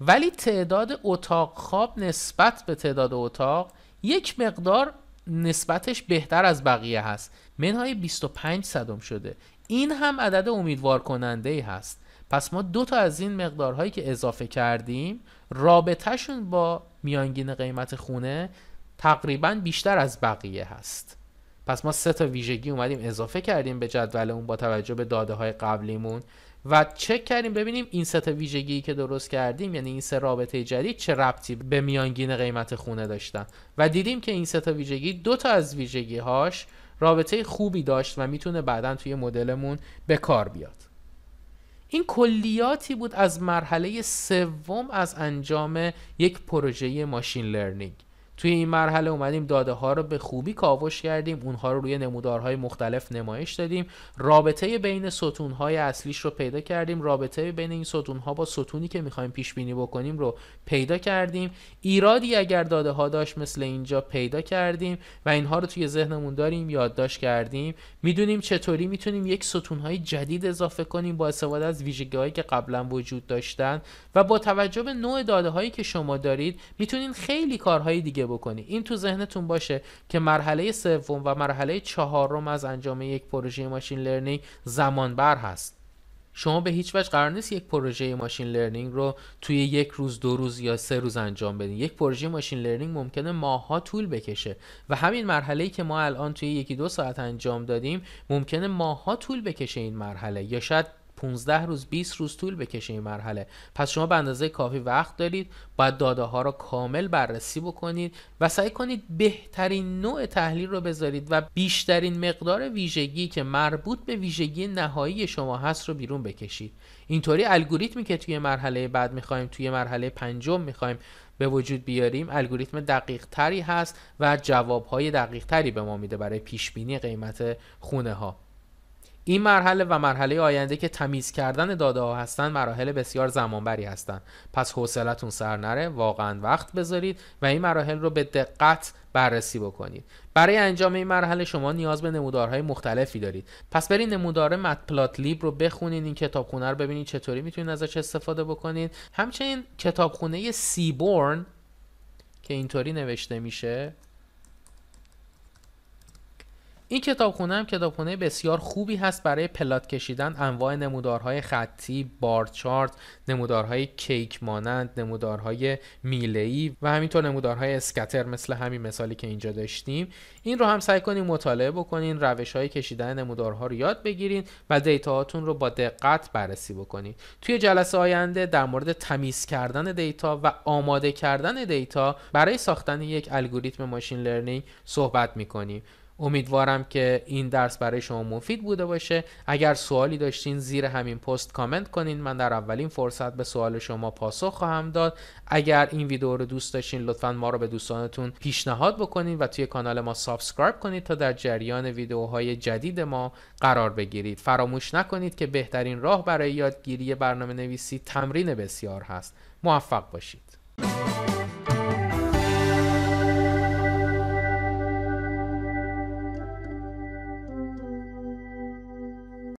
ولی تعداد اتاق خواب نسبت به تعداد اتاق یک مقدار نسبتش بهتر از بقیه هست منهای 25 صدم شده این هم عدد امیدوار کننده ای هست پس ما دو تا از این مقدارهایی که اضافه کردیم رابطهشون با میانگین قیمت خونه تقریبا بیشتر از بقیه هست پس ما سه تا ویژگی اومدیم اضافه کردیم به جدولمون با توجه به داده های قبلیمون و چک کردیم ببینیم این سه تا ویژگی که درست کردیم یعنی این سه رابطه جدید چه ربطی به میانگین قیمت خونه داشتن و دیدیم که این سه تا ویژگی دو تا از ویژگی هاش رابطه خوبی داشت و میتونه بعدا توی مدلمون به کار بیاد این کلیاتی بود از مرحله سوم از انجام یک پروژه ماشین لرنینگ توی این مرحله اومدیم داده ها رو به خوبی کاوش کردیم اونها رو روی نمودارهای مختلف نمایش دادیم رابطه بین های اصلیش رو پیدا کردیم رابطه بین این ها با ستونی که میخوایم پیش بینی بکنیم رو پیدا کردیم ایرادی اگر داده ها داشت مثل اینجا پیدا کردیم و اینها رو توی ذهنمون داریم یادداشت کردیم میدونیم چطوری میتونیم یک های جدید اضافه کنیم با استفاده از ویژگیهایی که قبلا وجود داشتن و با توجه به نوع داده هایی که شما دارید میتونین خیلی کارهای دیگه بکنی این تو ذهنتون باشه که مرحله سوم و مرحله چهارم از انجام یک پروژه ماشین لرنینگ زمان بر هست شما به هیچ وجه قرار نیست یک پروژه ماشین لرنینگ رو توی یک روز دو روز یا سه روز انجام بدین یک پروژه ماشین لرنینگ ممکنه ماهها طول بکشه و همین مرحله که ما الان توی یکی دو ساعت انجام دادیم ممکنه ماهها طول بکشه این مرحله یا شاید 15 روز 20 روز طول بکشه این مرحله پس شما به اندازه کافی وقت دارید باید داده ها را کامل بررسی بکنید و سعی کنید بهترین نوع تحلیل رو بذارید و بیشترین مقدار ویژگی که مربوط به ویژگی نهایی شما هست رو بیرون بکشید اینطوری الگوریتمی که توی مرحله بعد میخوایم توی مرحله پنجم میخوایم به وجود بیاریم الگوریتم دقیق تری هست و جواب های دقیق تری به ما میده برای پیش بینی قیمت خونه ها این مرحله و مرحله آینده که تمیز کردن داده ها هستن مراحل بسیار زمانبری هستند پس حوصلتون سر نره واقعا وقت بذارید و این مراحل رو به دقت بررسی بکنید برای انجام این مرحله شما نیاز به نمودارهای مختلفی دارید پس برید نمودار لیب رو بخونید این کتابخونه رو ببینید چطوری میتونید ازش استفاده بکنید همچنین کتابخونه سیبورن که اینطوری نوشته میشه این کتابخونه هم کتابخونه بسیار خوبی هست برای پلات کشیدن انواع نمودارهای خطی، بارچارت، نمودارهای کیک مانند، نمودارهای ای و همینطور نمودارهای اسکتر مثل همین مثالی که اینجا داشتیم. این رو هم سعی کنید مطالعه بکنین، روش‌های کشیدن نمودارها رو یاد بگیرین و دیتا هاتون رو با دقت بررسی بکنید توی جلسه آینده در مورد تمیز کردن دیتا و آماده کردن دیتا برای ساختن یک الگوریتم ماشین لرنینگ صحبت می‌کنیم. امیدوارم که این درس برای شما مفید بوده باشه اگر سوالی داشتین زیر همین پست کامنت کنین من در اولین فرصت به سوال شما پاسخ خواهم داد اگر این ویدیو رو دوست داشتین لطفا ما رو به دوستانتون پیشنهاد بکنین و توی کانال ما سابسکرایب کنید تا در جریان ویدیوهای جدید ما قرار بگیرید فراموش نکنید که بهترین راه برای یادگیری برنامه نویسی تمرین بسیار هست موفق باشید